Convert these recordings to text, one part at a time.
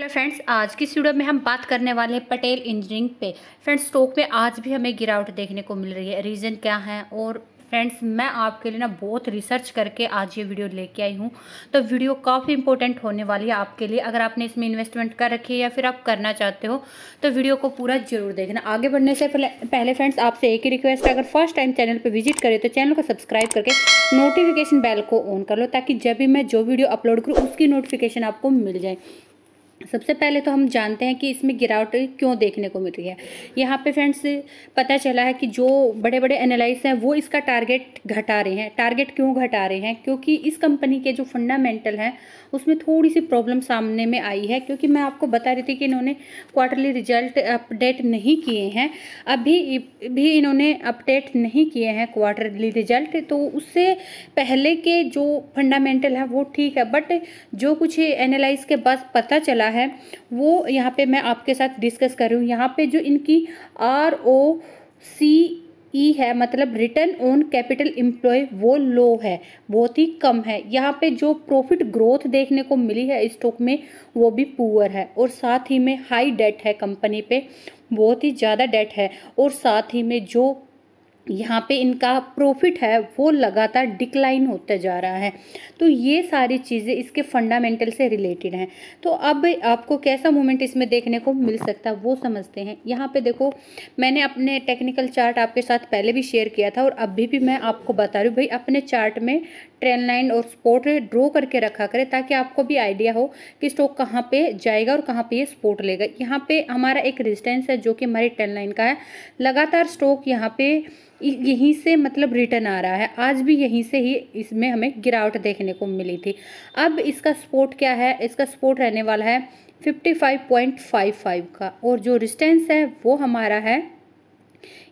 hello friends आज की video में हम बात करने वाले हैं पटेल इंजीनियरिंग पे फ्रेंड्स स्टॉक में आज भी हमें गिरावट देखने को मिल रही है रीज़न क्या है और फ्रेंड्स मैं आपके लिए ना बहुत रिसर्च करके आज ये वीडियो लेके आई हूँ तो वीडियो काफ़ी इंपॉर्टेंट होने वाली है आपके लिए अगर आपने इसमें इन्वेस्टमेंट कर रखी है या फिर आप करना चाहते हो तो वीडियो को पूरा जरूर देखना आगे बढ़ने से पहले पहले फ्रेंड्स आपसे एक ही रिक्वेस्ट है अगर फर्स्ट टाइम चैनल पर विजिट करें तो चैनल को सब्सक्राइब करके नोटिफिकेशन बेल को ऑन कर लो ताकि जब भी मैं जो वीडियो अपलोड करूँ उसकी नोटिफिकेशन आपको मिल जाए सबसे पहले तो हम जानते हैं कि इसमें गिरावट क्यों देखने को मिल रही है यहाँ पे फ्रेंड्स पता चला है कि जो बड़े बड़े एनालिस्ट हैं वो इसका टारगेट घटा रहे हैं टारगेट क्यों घटा रहे हैं क्योंकि इस कंपनी के जो फंडामेंटल हैं उसमें थोड़ी सी प्रॉब्लम सामने में आई है क्योंकि मैं आपको बता रही थी कि इन्होंने क्वार्टरली रिजल्ट अपडेट नहीं किए हैं अभी भी इन्होंने अपडेट नहीं किए हैं क्वार्टरली रिजल्ट तो उससे पहले के जो फंडामेंटल है वो ठीक है बट जो कुछ एनालाइज के बाद पता चला है वो यहाँ पे मैं आपके साथ डिस्कस कर रही हूँ यहाँ पे जो इनकी आर ओ सी ई है मतलब रिटर्न ऑन कैपिटल एम्प्लॉय वो लो है बहुत ही कम है यहाँ पे जो प्रॉफिट ग्रोथ देखने को मिली है स्टॉक में वो भी पुअर है और साथ ही में हाई डेट है कंपनी पे बहुत ही ज़्यादा डेट है और साथ ही में जो यहाँ पे इनका प्रॉफिट है वो लगातार डिक्लाइन होता जा रहा है तो ये सारी चीज़ें इसके फंडामेंटल से रिलेटेड हैं तो अब आपको कैसा मोमेंट इसमें देखने को मिल सकता है वो समझते हैं यहाँ पे देखो मैंने अपने टेक्निकल चार्ट आपके साथ पहले भी शेयर किया था और अभी भी मैं आपको बता रही हूँ भाई अपने चार्ट में ट्रेन लाइन और स्पोर्ट ड्रॉ करके रखा करें ताकि आपको भी आइडिया हो कि स्टॉक कहाँ पे जाएगा और कहाँ पे ये स्पोर्ट लेगा यहाँ पे हमारा एक रेजिस्टेंस है जो कि हमारी ट्रेन लाइन का है लगातार स्टॉक यहाँ पे यहीं से मतलब रिटर्न आ रहा है आज भी यहीं से ही इसमें हमें गिरावट देखने को मिली थी अब इसका स्पोर्ट क्या है इसका स्पोर्ट रहने वाला है fifty five point five five का और जो रिस्टेंस है वो हमारा है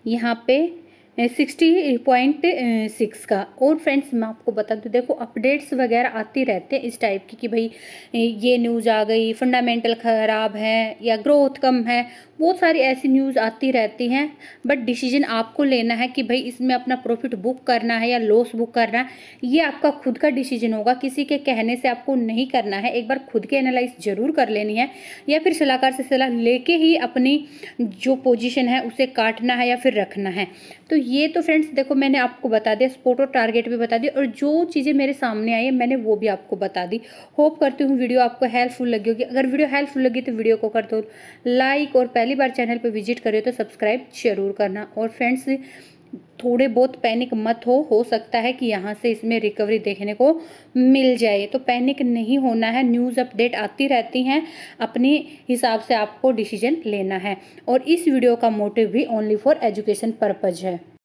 यहाँ पे सिक्सटी पॉइंट सिक्स का और फ्रेंड्स मैं आपको बता दूँ देखो अपडेट्स वगैरह आते रहते हैं इस टाइप की कि भाई ये न्यूज़ आ गई फंडामेंटल ख़राब है या ग्रोथ कम है बहुत सारी ऐसी न्यूज़ आती रहती हैं बट डिसीजन आपको लेना है कि भाई इसमें अपना प्रॉफिट बुक करना है या लॉस बुक करना है ये आपका खुद का डिसीजन होगा किसी के कहने से आपको नहीं करना है एक बार खुद की एनालाइज जरूर कर लेनी है या फिर सलाहकार से सलाह लेके ही अपनी जो पोजिशन है उसे काटना है या फिर रखना है तो ये तो फ्रेंड्स देखो मैंने आपको बता दिया स्पोर्ट और टारगेट भी बता दिया और जो चीज़ें मेरे सामने आई है मैंने वो भी आपको बता दी होप करती हूँ वीडियो आपको हेल्पफुल लगी होगी अगर वीडियो हेल्पफुल लगी तो वीडियो को कर दो लाइक और पहले पहली बार चैनल पर विजिट करें तो सब्सक्राइब जरूर करना और फ्रेंड्स थोड़े बहुत पैनिक मत हो हो सकता है कि यहाँ से इसमें रिकवरी देखने को मिल जाए तो पैनिक नहीं होना है न्यूज़ अपडेट आती रहती हैं अपने हिसाब से आपको डिसीजन लेना है और इस वीडियो का मोटिव भी ओनली फॉर एजुकेशन पर्पज़ है